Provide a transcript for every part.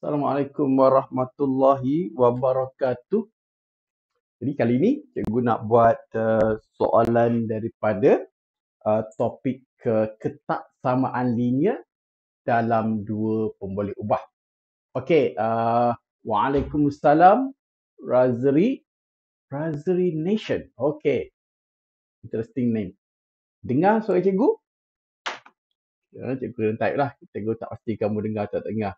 Assalamualaikum warahmatullahi wabarakatuh. Jadi kali ini cikgu nak buat uh, soalan daripada uh, topik ke ketak samaan linear dalam dua pemboleh ubah. Okey, uh, waalaikumsalam Razri Razri Nation. Okey. Interesting name. Dengar suara cikgu? Ya, cikgu dan type lah. Cikgu tak pasti kamu dengar atau tak dengar.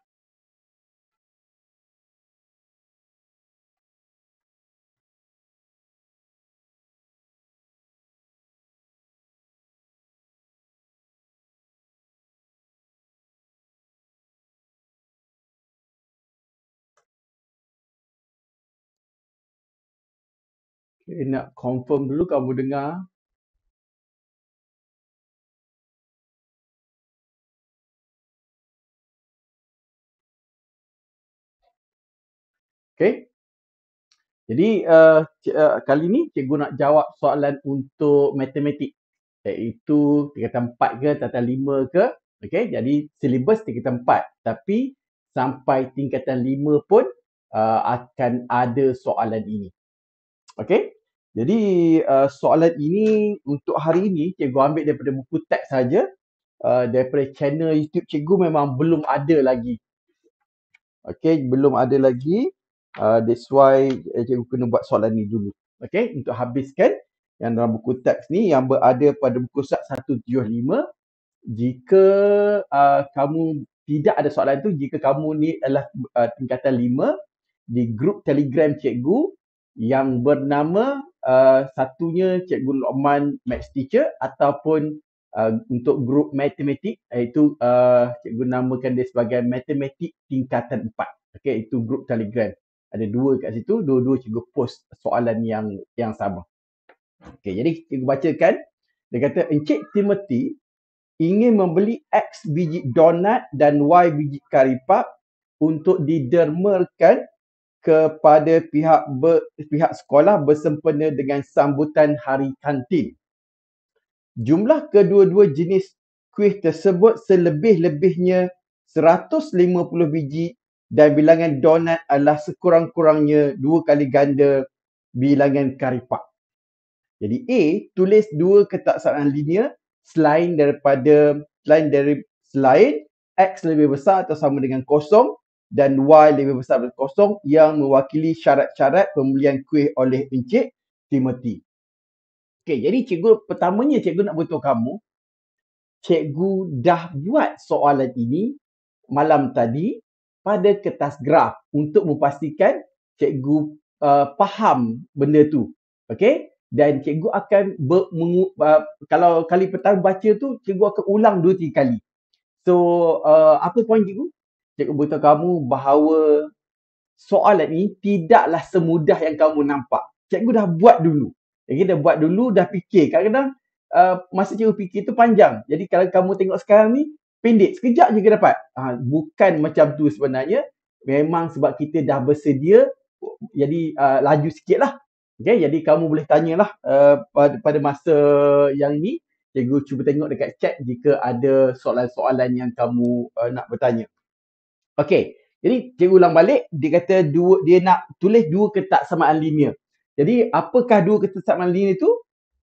Okay, nak confirm dulu kamu dengar. Okay. Jadi uh, uh, kali ni cikgu nak jawab soalan untuk matematik. Iaitu tingkatan 4 ke, tingkatan 5 ke. Okay. Jadi silibus tingkatan 4. Tapi sampai tingkatan 5 pun uh, akan ada soalan ini. Okay. Jadi uh, soalan ini untuk hari ini cikgu ambil daripada buku teks saja. Uh, daripada channel YouTube cikgu memang belum ada lagi. Okay, belum ada lagi. Uh, that's why eh, cikgu kena buat soalan ni dulu. Okay, untuk habiskan yang dalam buku teks ni yang berada pada buku sat 175. Jika uh, kamu tidak ada soalan tu, jika kamu ni adalah uh, tingkatan 5 di grup telegram cikgu, yang bernama uh, satunya Cikgu Lokman Maths Teacher ataupun uh, untuk grup matematik iaitu uh, Cikgu namakan dia sebagai matematik tingkatan 4. Okey, itu grup Telegram. Ada dua kat situ, dua-dua Cikgu post soalan yang yang sama. Okey, jadi Cikgu bacakan. Dia kata, Encik Timothy ingin membeli X biji donat dan Y biji karipap untuk didermakan kepada pihak ber, pihak sekolah bersempena dengan sambutan hari kantin. Jumlah kedua-dua jenis kuih tersebut selebih-lebihnya 150 biji dan bilangan donat adalah sekurang-kurangnya dua kali ganda bilangan karipap. Jadi A, tulis dua ketaksaan linear selain daripada selain dari selain X lebih besar atau sama dengan kosong dan Y lebih besar daripada kosong yang mewakili syarat-syarat pembelian kuih oleh Encik Timothy. Okey, jadi cikgu pertamanya cikgu nak beritahu kamu, cikgu dah buat soalan ini malam tadi pada kertas graf untuk memastikan cikgu uh, faham benda tu. Okey? Dan cikgu akan be- mengu- uh, kalau kali pertama baca tu cikgu akan ulang dua tiga kali. So, uh, apa poin cikgu? cikgu beritahu kamu bahawa soalan ni tidaklah semudah yang kamu nampak. Cikgu dah buat dulu. Cikgu dah buat dulu, dah fikir. Kadang-kadang uh, masa cikgu fikir tu panjang. Jadi kalau kamu tengok sekarang ni, pendek. Sekejap je kita dapat. Ha, bukan macam tu sebenarnya. Memang sebab kita dah bersedia, jadi uh, laju sikit lah. Okay, jadi kamu boleh tanyalah uh, pada, pada masa yang ni. Cikgu cuba tengok dekat chat jika ada soalan-soalan yang kamu uh, nak bertanya. Okey. Jadi cikgu ulang balik dia kata dua dia nak tulis dua kertas sama linear. Jadi apakah dua kertas sama linear tu?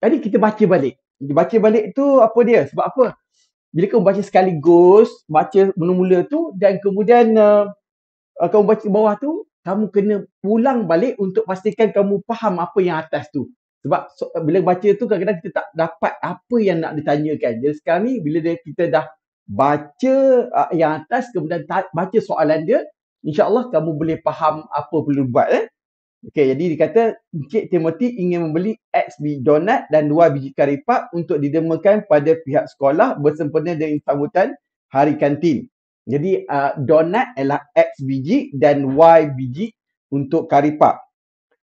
Jadi kita baca balik. Baca balik tu apa dia? Sebab apa? Bila kau baca sekaligus, baca mula-mula tu dan kemudian uh, eh, eh, kau baca bawah tu, kamu kena pulang balik untuk pastikan kamu faham apa yang atas tu. Sebab so, bila baca tu kadang-kadang kita tak dapat apa yang nak ditanyakan. Jadi sekarang ni bila dia, kita dah baca uh, yang atas kemudian baca soalan dia insyaallah kamu boleh faham apa perlu buat eh okey jadi dia kata Encik Timothy ingin membeli X biji donat dan 2 biji karipap untuk didemakan pada pihak sekolah bersempena dengan sambutan hari kantin jadi uh, donat adalah X biji dan Y biji untuk karipap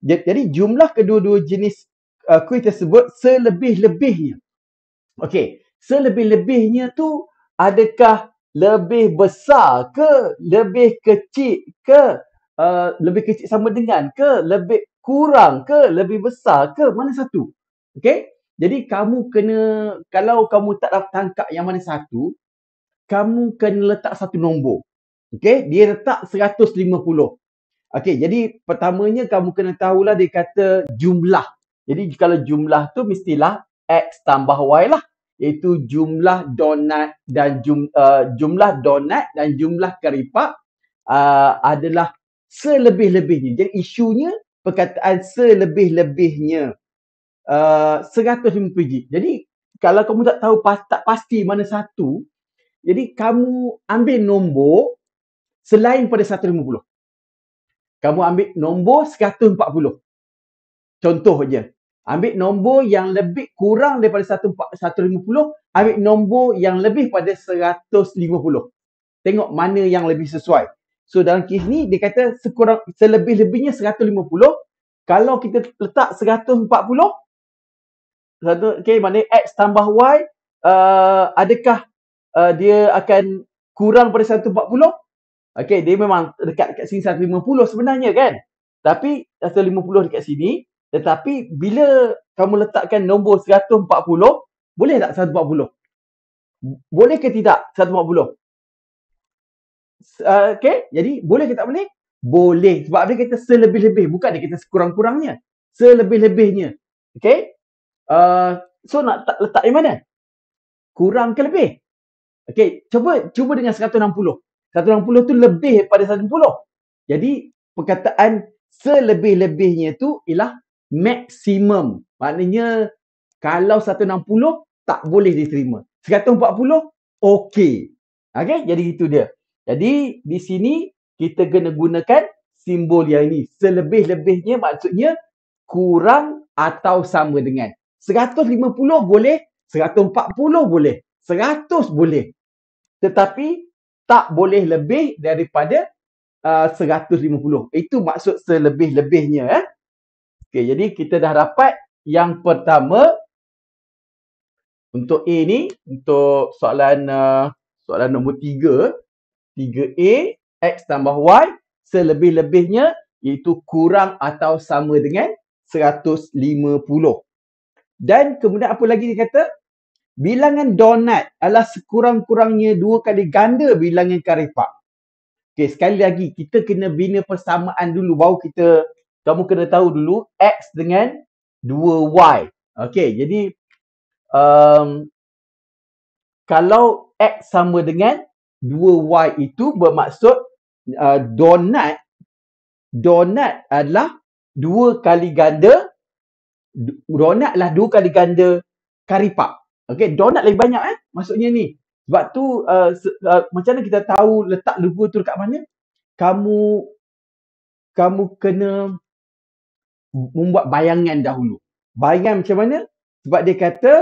jadi jumlah kedua-dua jenis uh, kuih tersebut selebih-lebihnya okey selebih-lebihnya tu adakah lebih besar ke lebih kecil ke uh, lebih kecil sama dengan ke lebih kurang ke lebih besar ke mana satu okey jadi kamu kena kalau kamu tak dapat tangkap yang mana satu kamu kena letak satu nombor okey dia letak 150 okey jadi pertamanya kamu kena tahulah dia kata jumlah jadi kalau jumlah tu mestilah x tambah y lah iaitu jumlah donat dan jum, uh, jumlah donat dan jumlah keripap uh, adalah selebih-lebihnya. Jadi isunya perkataan selebih-lebihnya uh, 150 jig. Jadi kalau kamu tak tahu pas, tak pasti mana satu, jadi kamu ambil nombor selain pada 150. Kamu ambil nombor 140. Contoh je. Ambil nombor yang lebih kurang daripada 150, ambil nombor yang lebih pada 150. Tengok mana yang lebih sesuai. So dalam kes ni dia kata sekurang selebih-lebihnya 150. Kalau kita letak 140, satu okey mana x tambah y uh, adakah uh, dia akan kurang pada 140? Okey, dia memang dekat dekat sini 150 sebenarnya kan? Tapi 150 dekat sini, tetapi bila kamu letakkan nombor 140, boleh tak 140? Boleh ke tidak 140? Uh, okay, jadi boleh ke tak boleh? Boleh. Sebab dia kata selebih-lebih. Bukan dia kata sekurang-kurangnya. Selebih-lebihnya. Okay? Uh, so nak tak, letak di mana? Kurang ke lebih? Okay, cuba cuba dengan 160. 160 tu lebih daripada 140. Jadi perkataan selebih-lebihnya tu ialah maksimum. Maknanya kalau 160 tak boleh diterima. 140 okey. Okey, jadi itu dia. Jadi di sini kita kena gunakan simbol yang ini. Selebih-lebihnya maksudnya kurang atau sama dengan. 150 boleh, 140 boleh, 100 boleh. Tetapi tak boleh lebih daripada uh, 150. Itu maksud selebih-lebihnya. Eh? Okey, jadi kita dah dapat yang pertama untuk A ni, untuk soalan uh, soalan nombor 3, 3A X tambah Y selebih-lebihnya iaitu kurang atau sama dengan 150. Dan kemudian apa lagi dia kata? Bilangan donat adalah sekurang-kurangnya dua kali ganda bilangan karifak. Okey, sekali lagi kita kena bina persamaan dulu baru kita kamu kena tahu dulu X dengan 2Y. Okey, jadi um, kalau X sama dengan 2Y itu bermaksud uh, donat donat adalah dua kali ganda donat adalah dua kali ganda karipap. Okey, donat lebih banyak eh? Maksudnya ni. Sebab tu uh, uh, macam mana kita tahu letak lubu tu dekat mana? Kamu kamu kena membuat bayangan dahulu. Bayangan macam mana? Sebab dia kata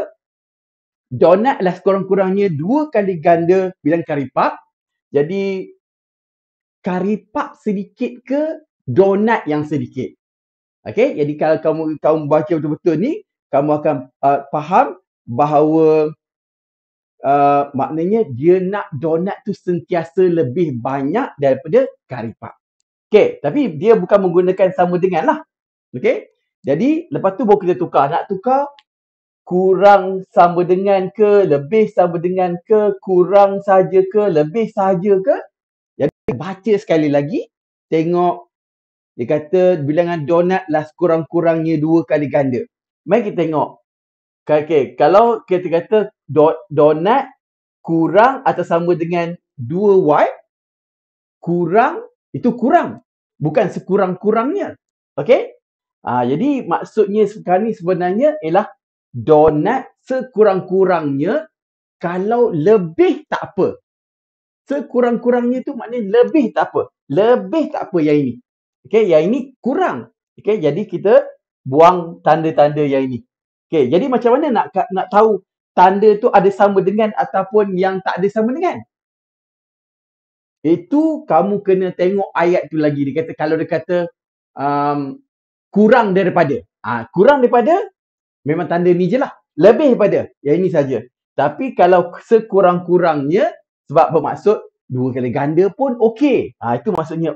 donat lah sekurang-kurangnya dua kali ganda bilang karipap. Jadi karipap sedikit ke donat yang sedikit. Okey, jadi kalau kamu kamu baca betul-betul ni, kamu akan uh, faham bahawa uh, maknanya dia nak donat tu sentiasa lebih banyak daripada karipap. Okay. tapi dia bukan menggunakan sama dengan lah. Okey. Jadi lepas tu baru kita tukar. Nak tukar kurang sama dengan ke, lebih sama dengan ke, kurang saja ke, lebih saja ke. Jadi baca sekali lagi. Tengok dia kata bilangan donat lah kurang-kurangnya dua kali ganda. Mari kita tengok. Okey, kalau kita kata do, donat kurang atau sama dengan dua y kurang itu kurang bukan sekurang-kurangnya okey Ah ha, jadi maksudnya sekarang ni sebenarnya ialah donat sekurang-kurangnya kalau lebih tak apa. Sekurang-kurangnya tu maknanya lebih tak apa. Lebih tak apa yang ini. Okey, yang ini kurang. Okey, jadi kita buang tanda-tanda yang ini. Okey, jadi macam mana nak nak tahu tanda tu ada sama dengan ataupun yang tak ada sama dengan? Itu kamu kena tengok ayat tu lagi. Dia kata kalau dia kata um, kurang daripada. Ha, kurang daripada memang tanda ni je lah. Lebih daripada yang ini saja. Tapi kalau sekurang-kurangnya sebab bermaksud dua kali ganda pun okey. Ha, itu maksudnya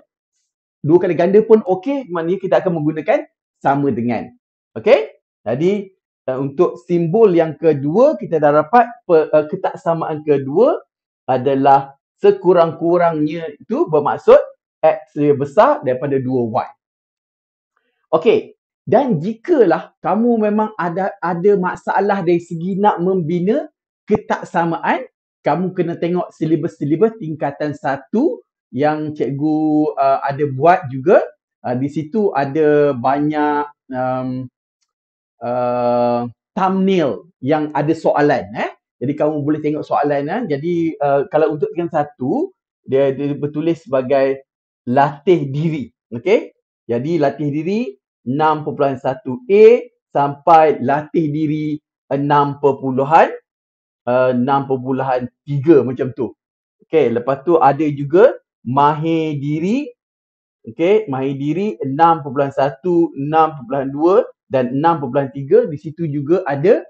dua kali ganda pun okey maknanya kita akan menggunakan sama dengan. Okey? Jadi uh, untuk simbol yang kedua kita dah dapat per, uh, eh, ketaksamaan kedua adalah sekurang-kurangnya itu bermaksud X lebih besar daripada 2Y. Okey. Dan jikalah kamu memang ada ada masalah dari segi nak membina ketaksamaan, kamu kena tengok silibus-silibus tingkatan satu yang cikgu uh, ada buat juga. Uh, di situ ada banyak um, uh, thumbnail yang ada soalan. Eh? Jadi kamu boleh tengok soalan. Eh? Jadi uh, kalau untuk tingkatan satu, dia, dia bertulis sebagai latih diri. Okay? Jadi latih diri 6.1A sampai latih diri 6.6.3 eh, macam tu. Okey, lepas tu ada juga mahir diri okey, mahir diri 6.1, 6.2 dan 6.3 di situ juga ada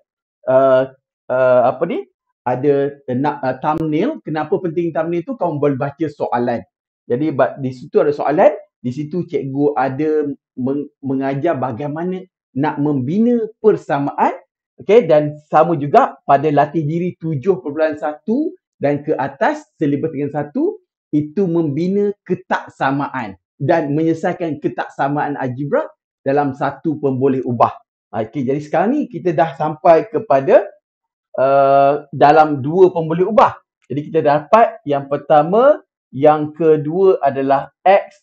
uh, uh, apa ni? Ada uh, thumbnail. Kenapa penting thumbnail tu? Kau boleh baca soalan. Jadi di situ ada soalan di situ cikgu ada meng- mengajar bagaimana nak membina persamaan okay? dan sama juga pada latih diri 7.1 dan ke atas selebih dengan 1 itu membina ketaksamaan dan menyelesaikan ketaksamaan algebra dalam satu pemboleh ubah. Okay, jadi sekarang ni kita dah sampai kepada uh, dalam dua pemboleh ubah. Jadi kita dapat yang pertama, yang kedua adalah X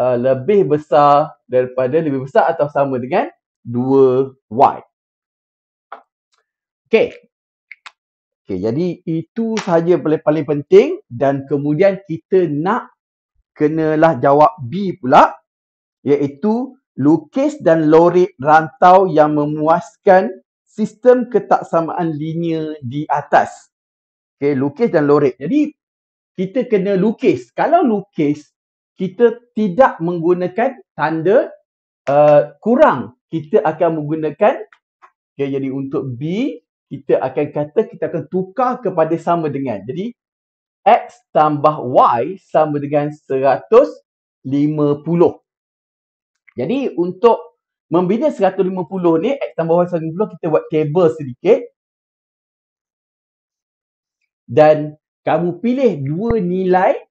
uh, lebih besar daripada lebih besar atau sama dengan 2y. Okay, Okey, jadi itu sahaja paling paling penting dan kemudian kita nak kenalah jawab B pula iaitu lukis dan lorik rantau yang memuaskan sistem ketaksamaan linear di atas. Okay, lukis dan lorik. Jadi kita kena lukis. Kalau lukis, kita tidak menggunakan tanda uh, kurang. Kita akan menggunakan, okay, jadi untuk B, kita akan kata kita akan tukar kepada sama dengan. Jadi, X tambah Y sama dengan 150. Jadi, untuk membina 150 ni, X tambah Y 150, kita buat table sedikit. Dan kamu pilih dua nilai 150.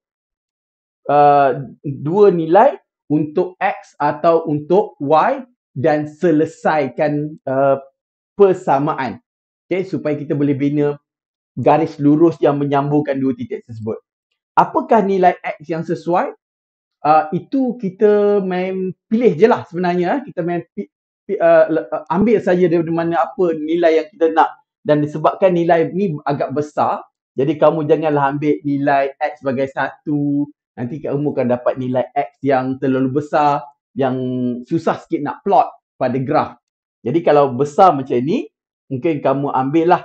Uh, dua nilai untuk X atau untuk Y dan selesaikan uh, persamaan. Okay, supaya kita boleh bina garis lurus yang menyambungkan dua titik tersebut. Apakah nilai X yang sesuai? Uh, itu kita main pilih je lah sebenarnya. Eh. Kita main pi, pi, uh, uh, ambil saja daripada mana apa nilai yang kita nak. Dan disebabkan nilai ni agak besar. Jadi kamu janganlah ambil nilai X sebagai satu. Nanti kat rumah kan dapat nilai X yang terlalu besar yang susah sikit nak plot pada graf. Jadi kalau besar macam ni, mungkin kamu ambil lah.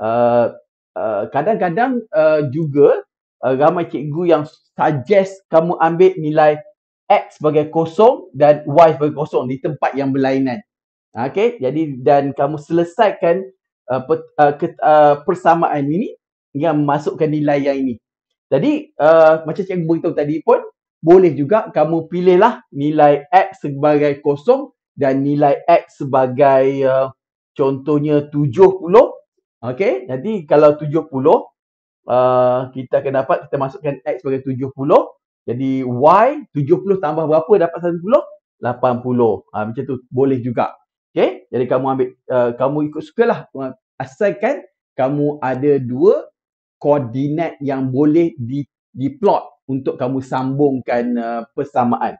Uh, uh, kadang-kadang uh, juga uh, ramai cikgu yang suggest kamu ambil nilai X sebagai kosong dan Y sebagai kosong di tempat yang berlainan. Okay, jadi dan kamu selesaikan uh, per, uh, ke, uh, persamaan ini dengan memasukkan nilai yang ini. Jadi uh, macam cikgu beritahu tadi pun boleh juga kamu pilihlah nilai x sebagai kosong dan nilai x sebagai uh, contohnya 70. Okey, jadi kalau 70 Uh, kita akan dapat kita masukkan x sebagai 70 jadi y 70 tambah berapa dapat 80 80 uh, macam tu boleh juga okey jadi kamu ambil uh, kamu ikut sukalah uh, asalkan kamu ada dua koordinat yang boleh di, diplot untuk kamu sambungkan uh, persamaan.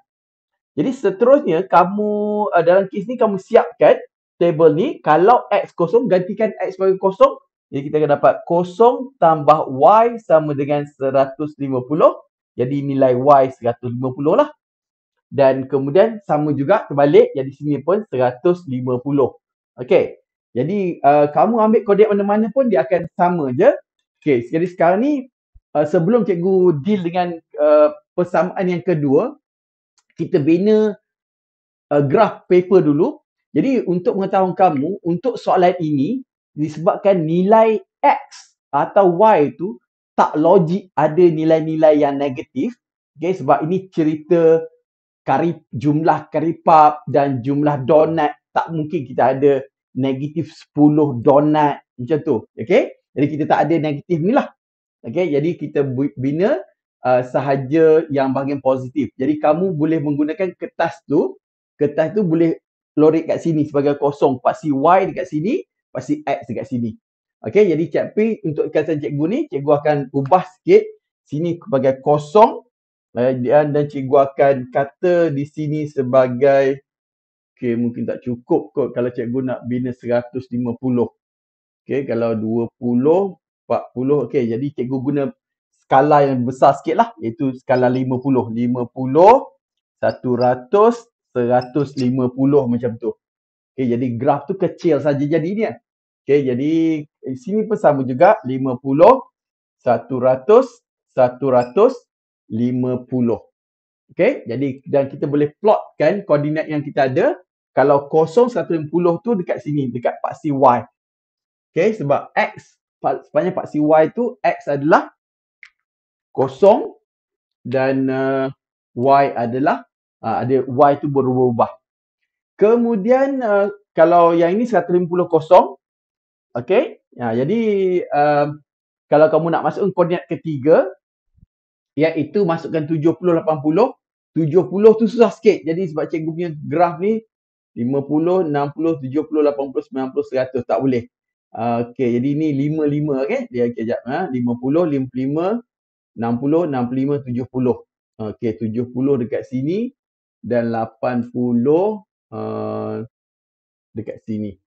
Jadi seterusnya kamu uh, dalam kes ni kamu siapkan table ni kalau x kosong gantikan x sebagai kosong jadi kita akan dapat kosong tambah y sama dengan 150 jadi nilai y 150 lah dan kemudian sama juga terbalik jadi sini pun 150. Okey. Jadi uh, kamu ambil kodek mana-mana pun dia akan sama je Okay, jadi sekarang ni uh, sebelum cikgu deal dengan uh, persamaan yang kedua, kita bina uh, graf paper dulu. Jadi untuk mengetahui kamu, untuk soalan ini disebabkan nilai X atau Y tu tak logik ada nilai-nilai yang negatif. Okay, sebab ini cerita kari, jumlah karipap dan jumlah donat. Tak mungkin kita ada negatif 10 donat macam tu. Okay? Jadi kita tak ada negatif ni lah. Okay, jadi kita bina uh, sahaja yang bahagian positif. Jadi kamu boleh menggunakan kertas tu, kertas tu boleh lorik kat sini sebagai kosong. Pasti Y dekat sini, pasti X dekat sini. Okay, jadi cik P untuk kata cikgu ni, cikgu akan ubah sikit sini sebagai kosong eh, dan, dan cikgu akan kata di sini sebagai okay, mungkin tak cukup kot kalau cikgu nak bina 150. Okay, kalau 20, 40. Okay, jadi cikgu guna skala yang besar sikit lah. Iaitu skala 50. 50, 100, 150 macam tu. Okay, jadi graf tu kecil saja jadi ni. Kan. Okay, jadi sini pun sama juga. 50, 100, 100, 50. Okay, jadi dan kita boleh plotkan koordinat yang kita ada. Kalau kosong 150 tu dekat sini, dekat paksi Y. Okay, sebab X, sepanjang paksi Y tu, X adalah kosong dan uh, Y adalah, uh, ada Y tu berubah-ubah. Kemudian, uh, kalau yang ini 150 kosong, okay, ya, jadi uh, kalau kamu nak masukkan koordinat ketiga, iaitu masukkan 70, 80, 70tu susah sikit. Jadi sebab cikgu punya graf ni, 50, 60, 70, 80, 90, 100, tak boleh. Ah, okey, jadi ni lima 55 okey. Dia okey jap ha. enam puluh, 60 65 70. Okey, puluh dekat sini dan lapan puluh ah, dekat sini.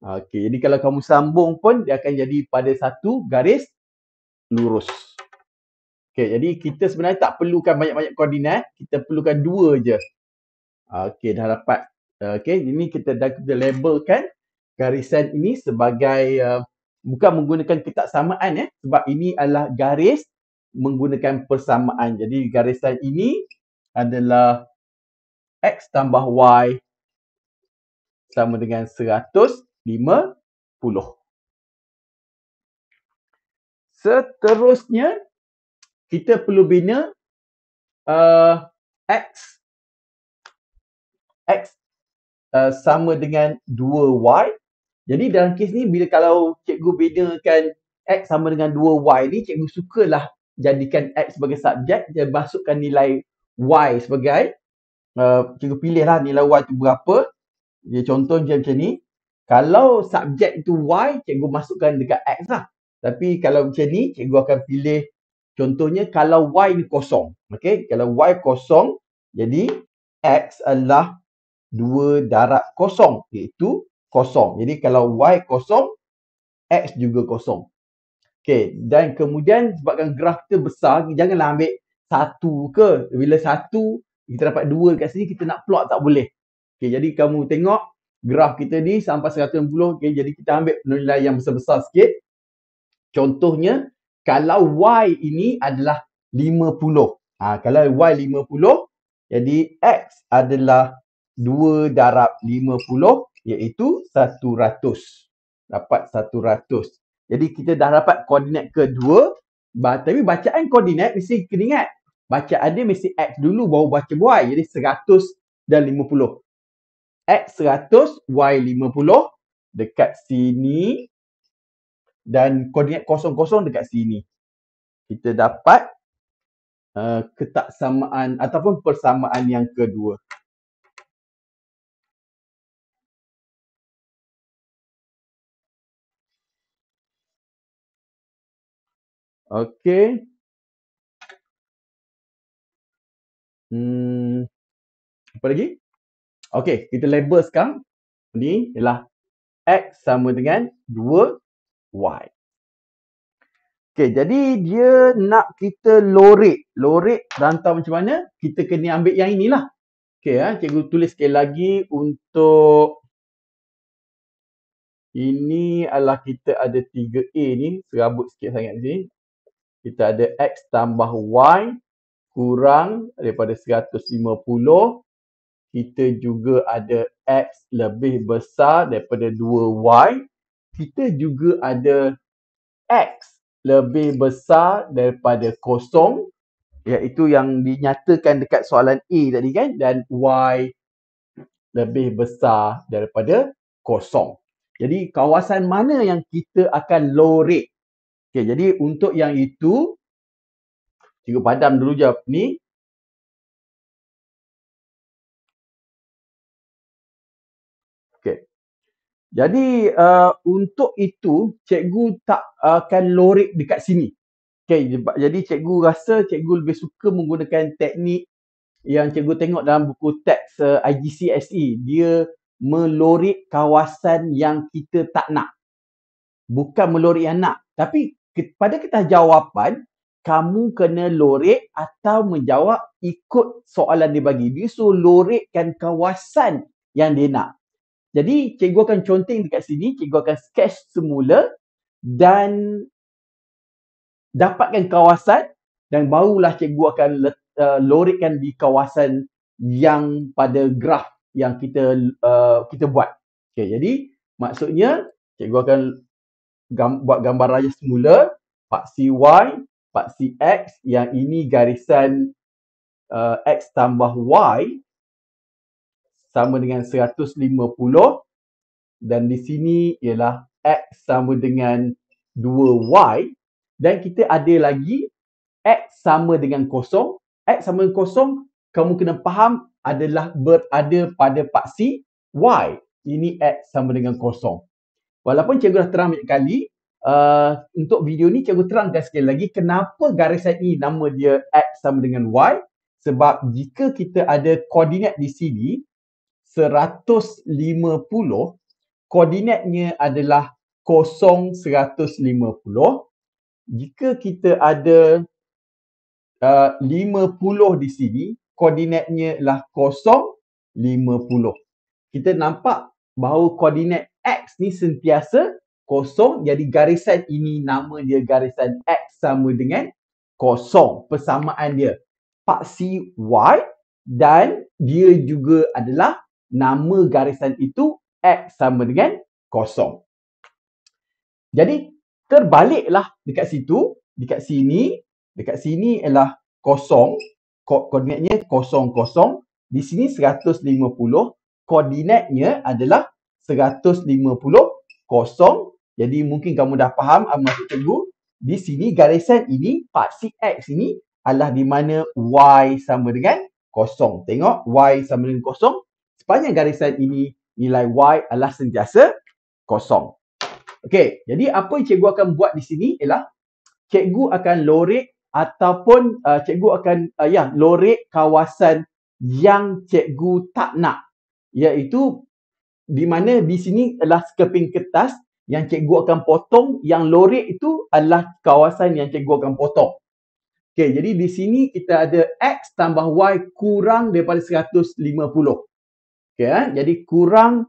Okey, jadi kalau kamu sambung pun dia akan jadi pada satu garis lurus. Okey, jadi kita sebenarnya tak perlukan banyak-banyak koordinat, kita perlukan dua je. Okey, dah dapat. Okey, ini kita dah kita labelkan garisan ini sebagai uh, bukan menggunakan ketaksamaan ya eh, sebab ini adalah garis menggunakan persamaan. Jadi garisan ini adalah x tambah y sama dengan 150. Seterusnya kita perlu bina uh, x x uh, sama dengan 2y jadi dalam kes ni bila kalau cikgu bedakan X sama dengan 2Y ni cikgu sukalah jadikan X sebagai subjek dan masukkan nilai Y sebagai uh, cikgu pilih lah nilai Y tu berapa. Jadi contoh je macam ni. Kalau subjek itu Y cikgu masukkan dekat X lah. Tapi kalau macam ni cikgu akan pilih contohnya kalau Y ni kosong. Okay. Kalau Y kosong jadi X adalah dua darab kosong iaitu kosong. Jadi kalau y kosong, x juga kosong. okay dan kemudian sebabkan graf kita besar, janganlah ambil satu ke. Bila satu, kita dapat dua kat sini, kita nak plot tak boleh. okay jadi kamu tengok graf kita ni sampai 160. okay jadi kita ambil nilai yang besar-besar sikit. Contohnya, kalau y ini adalah 50. Ha, kalau y 50, jadi x adalah 2 darab 50 iaitu ratus Dapat satu ratus. Jadi kita dah dapat koordinat kedua. Ba- tapi bacaan koordinat mesti kena ingat. Bacaan dia mesti X dulu baru baca Y. Jadi seratus dan lima puluh X seratus Y lima puluh dekat sini. Dan koordinat kosong-kosong dekat sini. Kita dapat uh, ketaksamaan ataupun persamaan yang kedua. Okay, Hmm. Apa lagi? Okay, kita label sekarang. Ini ialah X sama dengan 2Y. Okay, jadi dia nak kita lorik, Lorek rantau macam mana? Kita kena ambil yang inilah. Okey, ha? Eh, cikgu tulis sekali lagi untuk ini adalah kita ada 3A ni. terabut sikit sangat sini kita ada X tambah Y kurang daripada 150. Kita juga ada X lebih besar daripada 2Y. Kita juga ada X lebih besar daripada kosong. Iaitu yang dinyatakan dekat soalan A tadi kan. Dan Y lebih besar daripada kosong. Jadi kawasan mana yang kita akan low rate? Okay, jadi untuk yang itu, cikgu padam dulu jawab ni. Okay, Jadi uh, untuk itu, cikgu tak uh, akan lorik dekat sini. Okay, jadi cikgu rasa cikgu lebih suka menggunakan teknik yang cikgu tengok dalam buku teks uh, IGCSE. Dia melorik kawasan yang kita tak nak. Bukan melorik yang nak. Tapi pada kita jawapan kamu kena lorek atau menjawab ikut soalan dia bagi. Dia suruh lorekkan kawasan yang dia nak. Jadi cikgu akan conteng dekat sini, cikgu akan sketch semula dan dapatkan kawasan dan barulah cikgu akan let, uh, lorekkan di kawasan yang pada graf yang kita uh, kita buat. Okay, jadi maksudnya cikgu akan gam, buat gambar raya semula paksi y paksi x yang ini garisan uh, x tambah y sama dengan 150 dan di sini ialah x sama dengan 2y dan kita ada lagi x sama dengan kosong x sama dengan kosong kamu kena faham adalah berada pada paksi y ini x sama dengan kosong Walaupun cikgu dah terang banyak kali, uh, untuk video ni cikgu terangkan sekali lagi kenapa garisan ini nama dia X sama dengan Y. Sebab jika kita ada koordinat di sini, 150, koordinatnya adalah kosong 0150. Jika kita ada uh, 50 di sini, koordinatnya ialah 0, 50. Kita nampak bahawa koordinat X ni sentiasa kosong. Jadi garisan ini nama dia garisan X sama dengan kosong. Persamaan dia. Paksi Y dan dia juga adalah nama garisan itu X sama dengan kosong. Jadi terbaliklah dekat situ, dekat sini, dekat sini ialah kosong. Ko- koordinatnya kosong kosong. Di sini 150. Koordinatnya adalah 150 kosong. Jadi mungkin kamu dah faham apa maksud cikgu. Di sini garisan ini paksi X ini adalah di mana Y sama dengan kosong. Tengok Y sama dengan kosong. Sepanjang garisan ini nilai Y adalah sentiasa kosong. Okey, jadi apa yang cikgu akan buat di sini ialah cikgu akan lorek ataupun uh, cikgu akan uh, ya lorek kawasan yang cikgu tak nak iaitu di mana di sini adalah sekeping kertas yang cikgu akan potong yang lorik itu adalah kawasan yang cikgu akan potong. Okey, jadi di sini kita ada X tambah Y kurang daripada 150. Okey, eh? jadi kurang,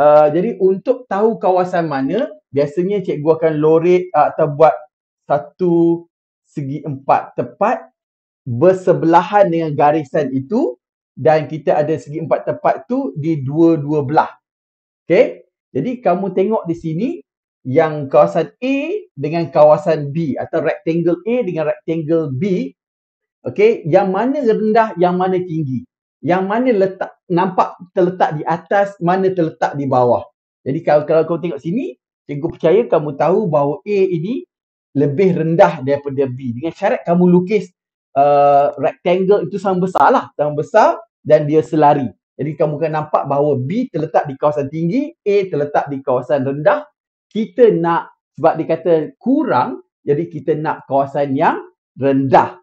uh, jadi untuk tahu kawasan mana, biasanya cikgu akan lorik uh, atau buat satu segi empat tepat bersebelahan dengan garisan itu dan kita ada segi empat tepat tu di dua-dua belah. Okay. Jadi kamu tengok di sini yang kawasan A dengan kawasan B atau rectangle A dengan rectangle B. Okay. Yang mana rendah, yang mana tinggi. Yang mana letak nampak terletak di atas, mana terletak di bawah. Jadi kalau, kalau kau tengok sini, cikgu percaya kamu tahu bahawa A ini lebih rendah daripada B. Dengan syarat kamu lukis uh, rectangle itu sama besar lah. Sama besar dan dia selari. Jadi kamu akan nampak bahawa B terletak di kawasan tinggi, A terletak di kawasan rendah. Kita nak sebab dia kata kurang, jadi kita nak kawasan yang rendah.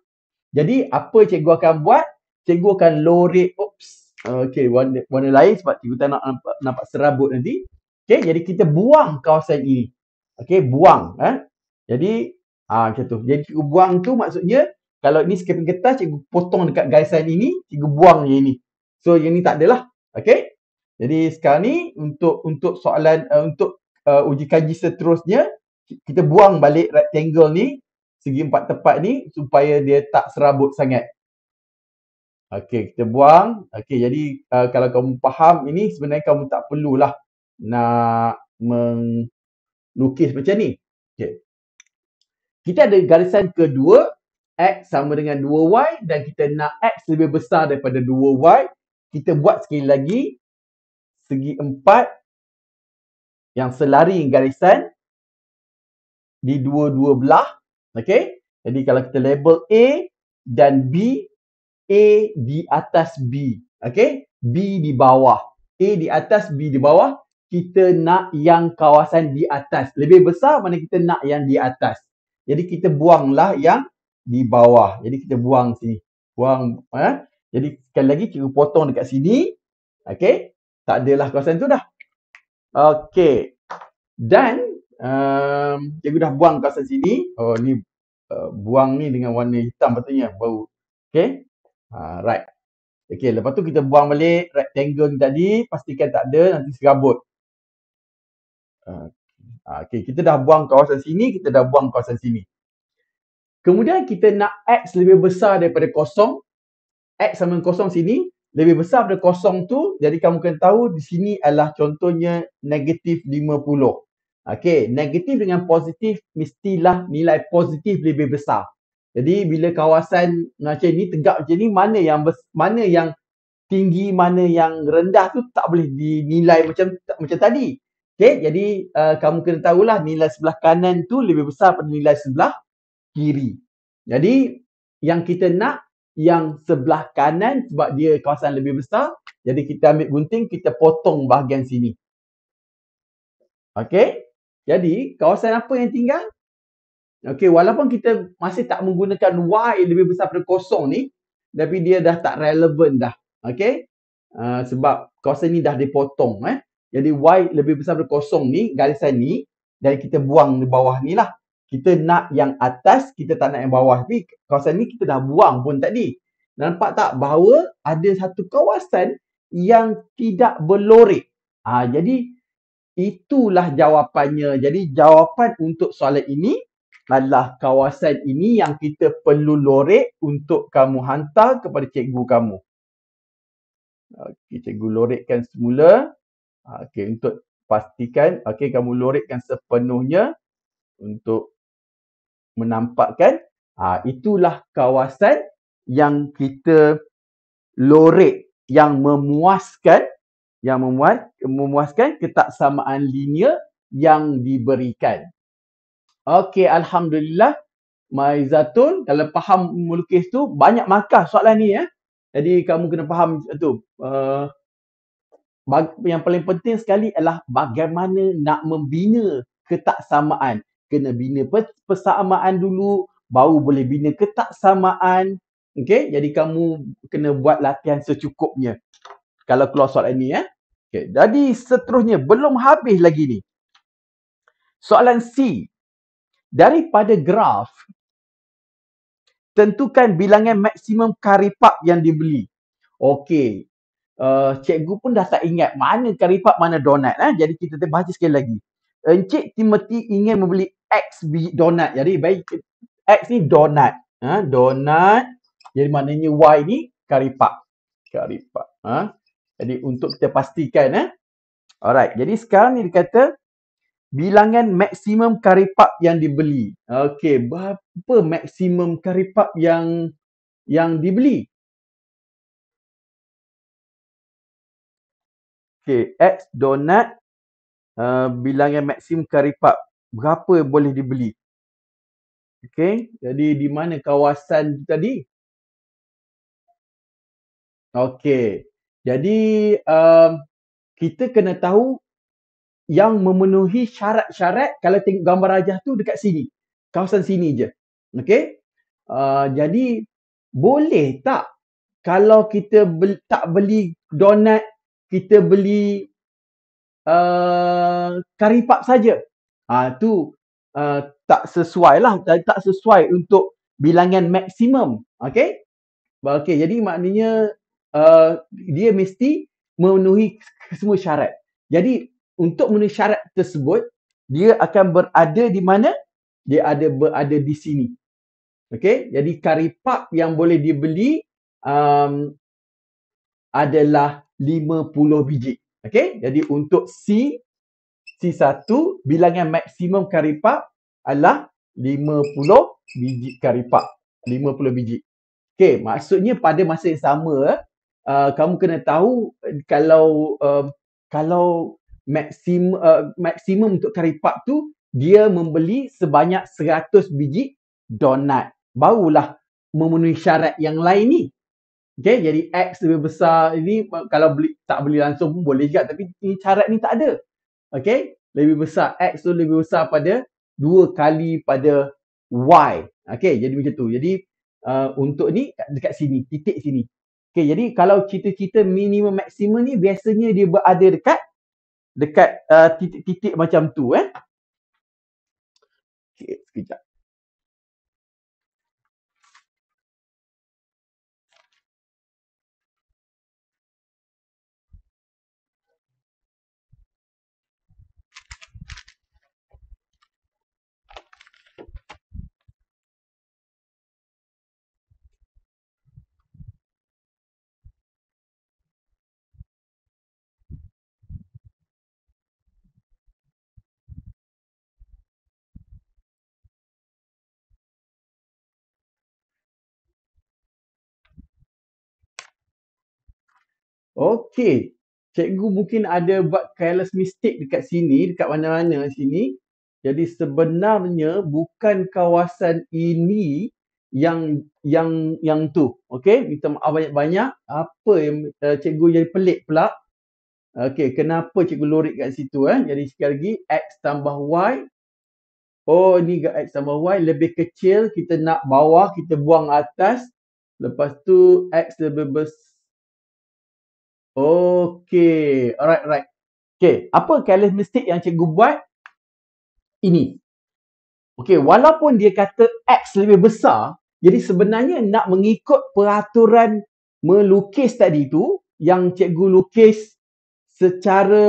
Jadi apa cikgu akan buat? Cikgu akan low rate, oops. Okay, warna, warna lain sebab cikgu tak nak nampak, nampak serabut nanti. Okay, jadi kita buang kawasan ini. Okay, buang. Eh? Jadi, ah, macam tu. Jadi cikgu buang tu maksudnya, kalau ini skipping kertas, cikgu potong dekat garisan ini, cikgu buang je ini. So yang ni tak adalah. Okay. Jadi sekarang ni untuk untuk soalan uh, untuk uh, uji kaji seterusnya kita buang balik rectangle ni segi empat tepat ni supaya dia tak serabut sangat. Okey, kita buang. Okey, jadi uh, kalau kamu faham ini sebenarnya kamu tak perlulah nak melukis macam ni. Okey. Kita ada garisan kedua X sama dengan 2Y dan kita nak X lebih besar daripada 2Y kita buat sekali lagi segi empat yang selari garisan di dua-dua belah. Okay. Jadi kalau kita label A dan B, A di atas B. Okay. B di bawah. A di atas, B di bawah. Kita nak yang kawasan di atas. Lebih besar mana kita nak yang di atas. Jadi kita buanglah yang di bawah. Jadi kita buang sini. Buang. Eh? Jadi sekali lagi kira potong dekat sini. Okey. Tak adalah kawasan tu dah. Okey. Dan um, cikgu dah buang kawasan sini. Oh ni uh, buang ni dengan warna hitam patutnya bau. Okey. Uh, right. Okey, lepas tu kita buang balik rectangle ni tadi, pastikan tak ada nanti serabut. Uh, okey, kita dah buang kawasan sini, kita dah buang kawasan sini. Kemudian kita nak X lebih besar daripada kosong, X sama dengan kosong sini lebih besar daripada kosong tu jadi kamu kena tahu di sini adalah contohnya negatif 50. Okey, negatif dengan positif mestilah nilai positif lebih besar. Jadi bila kawasan macam ni tegak macam ni mana yang mana yang tinggi mana yang rendah tu tak boleh dinilai macam macam tadi. Okey, jadi uh, kamu kena tahulah nilai sebelah kanan tu lebih besar pada nilai sebelah kiri. Jadi yang kita nak yang sebelah kanan sebab dia kawasan lebih besar. Jadi kita ambil gunting, kita potong bahagian sini. Okey? Jadi kawasan apa yang tinggal? Okey, walaupun kita masih tak menggunakan Y lebih besar daripada kosong ni, tapi dia dah tak relevan dah. Okey? Uh, sebab kawasan ni dah dipotong. Eh? Jadi Y lebih besar daripada kosong ni, garisan ni, dan kita buang di bawah ni lah kita nak yang atas, kita tak nak yang bawah. Tapi kawasan ni kita dah buang pun tadi. Nampak tak bahawa ada satu kawasan yang tidak berlorik. Ha, jadi itulah jawapannya. Jadi jawapan untuk soalan ini adalah kawasan ini yang kita perlu lorik untuk kamu hantar kepada cikgu kamu. Okay, cikgu lorikkan semula. Okay, untuk pastikan, okay, kamu lorikkan sepenuhnya untuk menampakkan uh, itulah kawasan yang kita lorek yang memuaskan yang memuas, memuaskan ketaksamaan linia yang diberikan. Okey, Alhamdulillah. Maizatun, kalau faham melukis tu, banyak markah soalan ni. Eh? Jadi, kamu kena faham tu. Uh, yang paling penting sekali adalah bagaimana nak membina ketaksamaan kena bina persamaan dulu baru boleh bina ketaksamaan okey jadi kamu kena buat latihan secukupnya kalau keluar soalan ni ya eh? okey jadi seterusnya belum habis lagi ni soalan C daripada graf tentukan bilangan maksimum karipap yang dibeli okey Uh, eh, cikgu pun dah tak ingat mana karipap mana donat. Eh? Jadi kita baca sekali lagi. Encik Timothy ingin membeli X V donat Jadi baik X ni donat Ha? donat Jadi maknanya Y ni karipap. Karipap. Ha? Jadi untuk kita pastikan. Eh? Alright. Jadi sekarang ni dia kata bilangan maksimum karipap yang dibeli. Okey. Berapa maksimum karipap yang yang dibeli? Okey. X donat Uh, bilangan maksimum karipap berapa boleh dibeli. Okey, jadi di mana kawasan tadi? Okey. Jadi um, kita kena tahu yang memenuhi syarat-syarat kalau tengok gambar rajah tu dekat sini. Kawasan sini je. Okey. Uh, jadi boleh tak kalau kita beli, tak beli donat, kita beli uh, kari pap saja? Ah ha, tu uh, tak sesuai lah, tak sesuai untuk bilangan maksimum. Okay? Okay, jadi maknanya uh, dia mesti memenuhi semua syarat. Jadi untuk memenuhi syarat tersebut, dia akan berada di mana? Dia ada berada di sini. Okay? Jadi curry pub yang boleh dibeli um, adalah 50 biji. Okay? Jadi untuk C C1 bilangan maksimum karipap adalah 50 biji karipap. 50 biji. Okey, maksudnya pada masa yang sama uh, kamu kena tahu eh, kalau uh, kalau maksim uh, maksimum untuk karipap tu dia membeli sebanyak 100 biji donat. Barulah memenuhi syarat yang lain ni. Okay, jadi X lebih besar ini kalau beli tak beli langsung pun boleh juga tapi ini syarat ni tak ada. Okay? Lebih besar X tu lebih besar pada dua kali pada Y. Okay? Jadi macam tu. Jadi uh, untuk ni dekat sini. Titik sini. Okay? Jadi kalau cita-cita minimum maksimum ni biasanya dia berada dekat dekat uh, titik-titik uh, macam tu eh. Okay, sekejap. Okey. Cikgu mungkin ada buat careless mistake dekat sini, dekat mana-mana sini. Jadi sebenarnya bukan kawasan ini yang yang yang tu. Okey, minta maaf banyak-banyak. Apa yang uh, cikgu jadi pelik pula? Okey, kenapa cikgu lorik kat situ eh? Jadi sekali lagi x tambah y Oh ni x tambah y lebih kecil kita nak bawah kita buang atas lepas tu x lebih besar Okay. Alright, alright. Okay. Apa careless mistake yang cikgu buat? Ini. Okay. Walaupun dia kata X lebih besar, jadi sebenarnya nak mengikut peraturan melukis tadi tu, yang cikgu lukis secara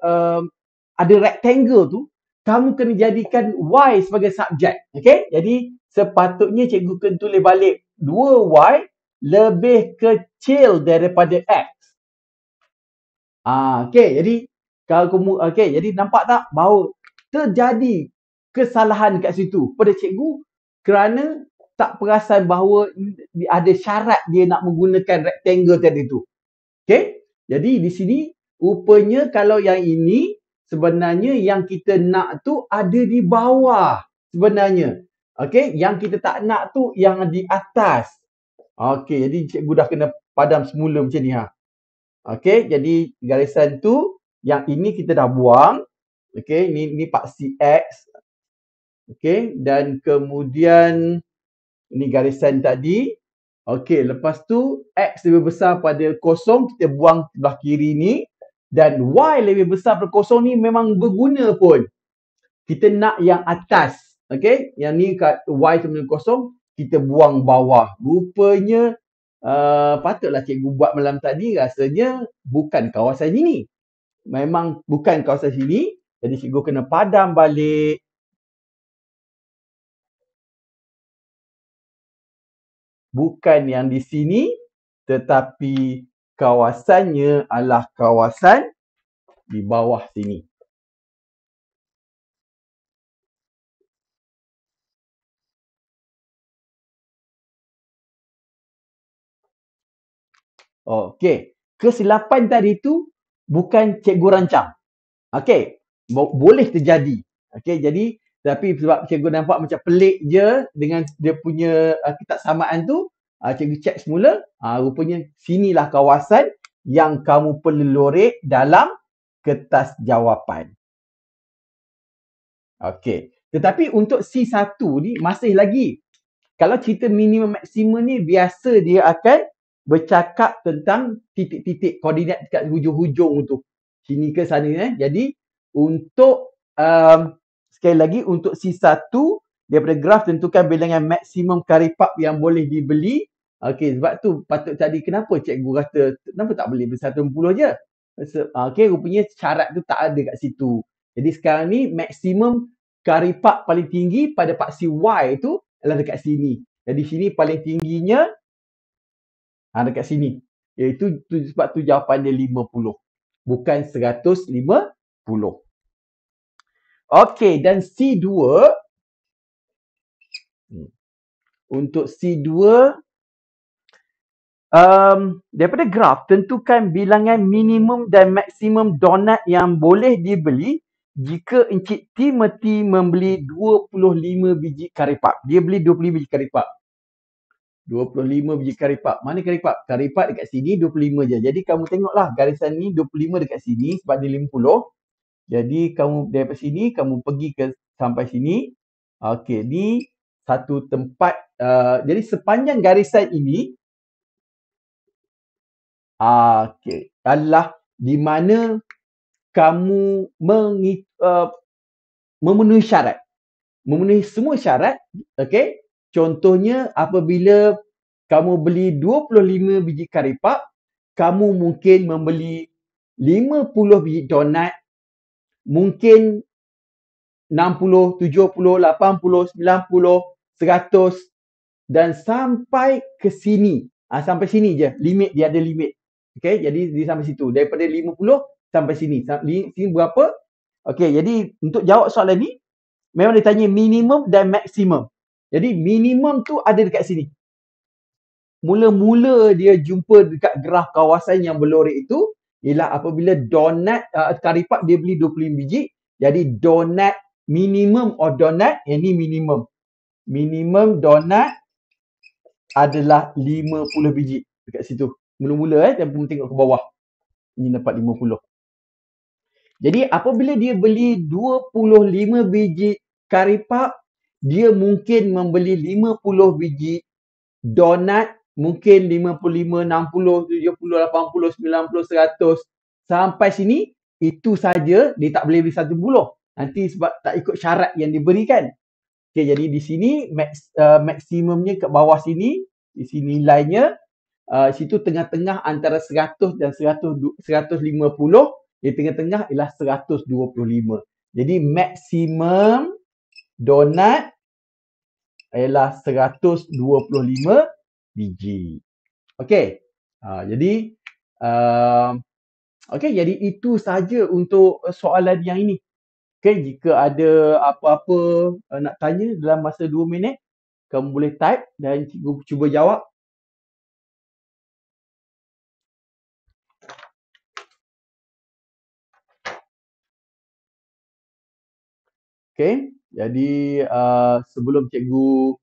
um, ada rectangle tu, kamu kena jadikan Y sebagai subjek. Okay? Jadi sepatutnya cikgu kena tulis balik 2Y lebih kecil daripada X. Ah, okay, jadi kalau kamu okay, jadi nampak tak bahawa terjadi kesalahan kat situ pada cikgu kerana tak perasan bahawa ada syarat dia nak menggunakan rectangle tadi tu. Okay, jadi di sini rupanya kalau yang ini sebenarnya yang kita nak tu ada di bawah sebenarnya. Okay, yang kita tak nak tu yang di atas. Okay, jadi cikgu dah kena padam semula macam ni ha. Okey, jadi garisan tu yang ini kita dah buang. Okey, ini ni paksi X. Okey, dan kemudian ini garisan tadi. Okey, lepas tu X lebih besar pada kosong, kita buang sebelah kiri ni. Dan Y lebih besar pada kosong ni memang berguna pun. Kita nak yang atas. Okey, yang ni kat Y tu kosong, kita buang bawah. Rupanya uh, patutlah cikgu buat malam tadi rasanya bukan kawasan ini. Memang bukan kawasan sini. Jadi cikgu kena padam balik. Bukan yang di sini tetapi kawasannya adalah kawasan di bawah sini. Okey. Kesilapan tadi tu bukan cikgu rancang. Okey. Bo- boleh terjadi. Okey. Jadi tapi sebab cikgu nampak macam pelik je dengan dia punya uh, ketaksamaan tu. Uh, cikgu cek semula. Uh, rupanya sinilah kawasan yang kamu perlu lorek dalam kertas jawapan. Okey. Tetapi untuk C1 ni masih lagi kalau cerita minimum maksimum ni biasa dia akan bercakap tentang titik-titik koordinat dekat hujung-hujung tu. Sini ke sana eh. Jadi untuk um, sekali lagi untuk C1 daripada graf tentukan bilangan maksimum curry yang boleh dibeli. Okey sebab tu patut tadi kenapa cikgu kata kenapa tak boleh bersatu puluh je. Ah, okey rupanya syarat tu tak ada kat situ. Jadi sekarang ni maksimum curry paling tinggi pada paksi Y tu adalah dekat sini. Jadi sini paling tingginya Ha, dekat sini. Iaitu tu, sebab tu jawapan dia 50. Bukan 150. Okey dan C2. Hmm. Untuk C2. Um, daripada graf, tentukan bilangan minimum dan maksimum donat yang boleh dibeli jika Encik Timothy membeli 25 biji karipap. Dia beli 25 biji karipap. 25 biji karipap. Mana karipap? Karipap dekat sini 25 je. Jadi kamu tengoklah garisan ni 25 dekat sini sebab dia 50. Jadi kamu daripada sini kamu pergi ke sampai sini. Okey, ni satu tempat uh, jadi sepanjang garisan ini uh, okey, adalah di mana kamu meng, uh, memenuhi syarat. Memenuhi semua syarat, okey? Contohnya apabila kamu beli 25 biji karipap, kamu mungkin membeli 50 biji donat, mungkin 60, 70, 80, 90, 100 dan sampai ke sini. Ha, sampai sini je. Limit, dia ada limit. Okay, jadi di sampai situ. Daripada 50 sampai sini. Sini berapa? Okay, jadi untuk jawab soalan ni, memang ditanya minimum dan maksimum. Jadi minimum tu ada dekat sini. Mula-mula dia jumpa dekat gerah kawasan yang berlorik itu ialah apabila donat uh, karipap dia beli 25 biji. Jadi donat minimum or donat yang ni minimum. Minimum donat adalah 50 biji dekat situ. Mula-mula eh dan pun tengok ke bawah. Ini dapat 50. Jadi apabila dia beli 25 biji karipap dia mungkin membeli 50 biji donat mungkin 55 60 70 80 90 100 sampai sini itu saja dia tak boleh beli satu buluh nanti sebab tak ikut syarat yang diberikan okey jadi di sini max, uh, maksimumnya ke bawah sini di sini nilainya uh, situ tengah-tengah antara 100 dan 100 150 di tengah-tengah ialah 125 jadi maksimum donat ialah 125 biji. Okey. Uh, jadi uh, okey jadi itu saja untuk uh, soalan yang ini. Okey jika ada apa-apa uh, nak tanya dalam masa 2 minit kamu boleh type dan cikgu cuba jawab. Okay. Jadi uh, sebelum cikgu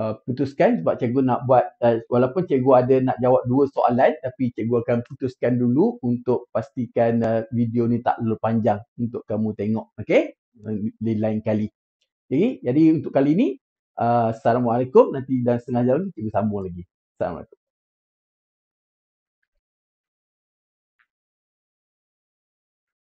uh, putuskan sebab cikgu nak buat uh, walaupun cikgu ada nak jawab dua soalan tapi cikgu akan putuskan dulu untuk pastikan uh, video ni tak terlalu panjang untuk kamu tengok okay? di lain kali. Okay? jadi untuk kali ni uh, assalamualaikum nanti dalam setengah jam lagi cikgu sambung lagi. Assalamualaikum.